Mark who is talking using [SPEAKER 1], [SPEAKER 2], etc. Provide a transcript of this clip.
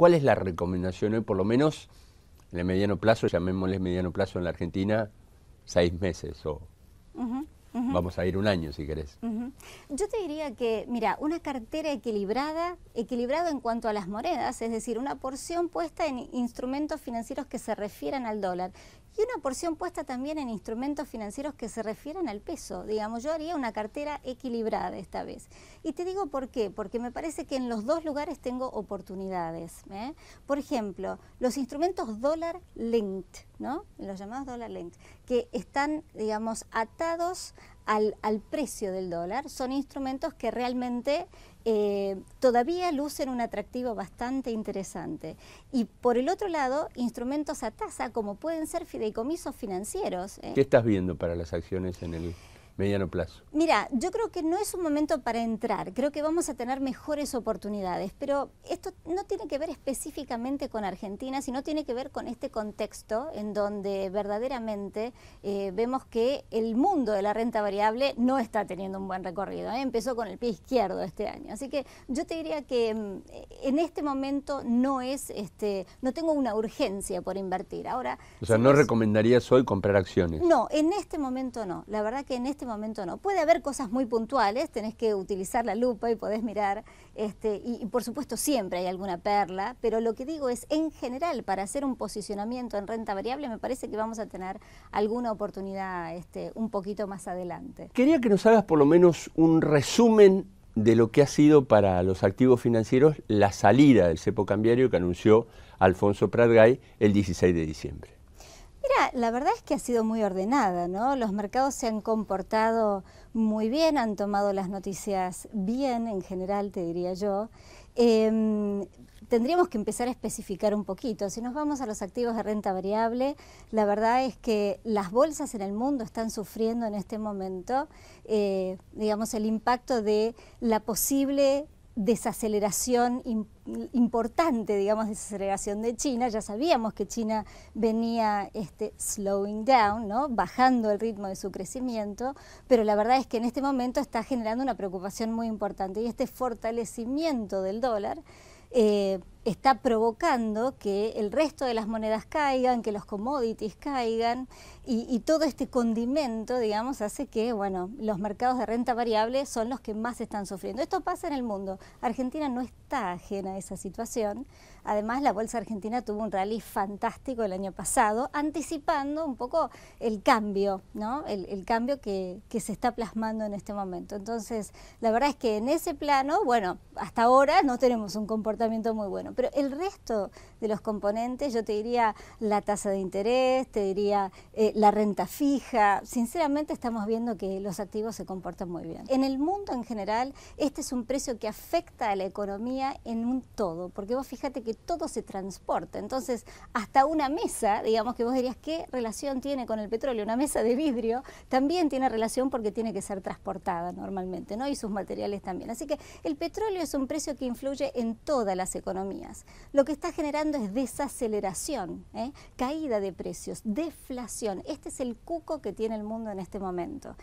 [SPEAKER 1] ¿Cuál es la recomendación hoy, por lo menos en el mediano plazo, llamémosle mediano plazo en la Argentina, seis meses o Vamos a ir un año si querés.
[SPEAKER 2] Yo te diría que, mira, una cartera equilibrada, equilibrada en cuanto a las monedas, es decir, una porción puesta en instrumentos financieros que se refieran al dólar y una porción puesta también en instrumentos financieros que se refieran al peso. Digamos, yo haría una cartera equilibrada esta vez. Y te digo por qué, porque me parece que en los dos lugares tengo oportunidades. ¿eh? Por ejemplo, los instrumentos dólar linked, ¿no? Los llamados dólar linked, que están, digamos, atados al, al precio del dólar, son instrumentos que realmente eh, todavía lucen un atractivo bastante interesante. Y por el otro lado, instrumentos a tasa como pueden ser fideicomisos financieros. ¿eh? ¿Qué
[SPEAKER 1] estás viendo para las acciones en el mediano plazo?
[SPEAKER 2] Mira, yo creo que no es un momento para entrar, creo que vamos a tener mejores oportunidades, pero esto no tiene que ver específicamente con Argentina, sino tiene que ver con este contexto en donde verdaderamente eh, vemos que el mundo de la renta variable no está teniendo un buen recorrido, ¿eh? empezó con el pie izquierdo este año, así que yo te diría que mm, en este momento no es, este, no tengo una urgencia por invertir. Ahora,
[SPEAKER 1] o sea, no recomendaría recomendarías hoy comprar acciones.
[SPEAKER 2] No, en este momento no, la verdad que en este momento no. Puede haber cosas muy puntuales, tenés que utilizar la lupa y podés mirar, este, y, por supuesto siempre hay alguna perla, pero lo que digo es, en general, para hacer un posicionamiento en renta variable, me parece que vamos a tener alguna oportunidad este, un poquito más adelante.
[SPEAKER 1] Quería que nos hagas por lo menos un resumen de lo que ha sido para los activos financieros la salida del cepo cambiario que anunció Alfonso Pratgay el 16 de diciembre
[SPEAKER 2] la verdad es que ha sido muy ordenada, ¿no? Los mercados se han comportado muy bien, han tomado las noticias bien en general, te diría yo. Em, tendríamos que empezar a especificar un poquito. Si nos vamos a los activos de renta variable, la verdad es que las bolsas en el mundo están sufriendo en este momento, eh, digamos, el impacto de la posible desaceleración importante, digamos, desaceleración de China. Ya sabíamos que China venía este, slowing down, ¿no? bajando el ritmo de su crecimiento, pero la verdad es que en este momento está generando una preocupación muy importante y este fortalecimiento del dólar. Eh, está provocando que el resto de las monedas caigan, que los commodities caigan y, todo este condimento, digamos, hace que, bueno, los mercados de renta variable son los que más están sufriendo. Esto pasa en el mundo. Argentina no está ajena a esa situación. Además, la bolsa argentina tuvo un rally fantástico el año pasado, anticipando un poco el cambio, ¿no? El, cambio que se está plasmando en este momento. Entonces, la verdad es que en ese plano, bueno, hasta ahora no tenemos un comportamiento muy bueno. Pero el resto de los componentes, yo te diría la tasa de interés, te diría eh, la renta fija. Sinceramente estamos viendo que los activos se comportan muy bien. En el mundo en general, este es un precio que afecta a la economía en un todo, porque vos fíjate que todo se transporta. Entonces, hasta una mesa, digamos que vos dirías, ¿qué relación tiene con el petróleo? Una mesa de vidrio también tiene relación porque tiene que ser transportada normalmente, ¿no? Y sus materiales también. Así que el petróleo es un precio que influye en todas las economías lo que está generando es desaceleración, ¿eh? caída de precios, deflación. Este es el cuco que tiene el mundo en este momento.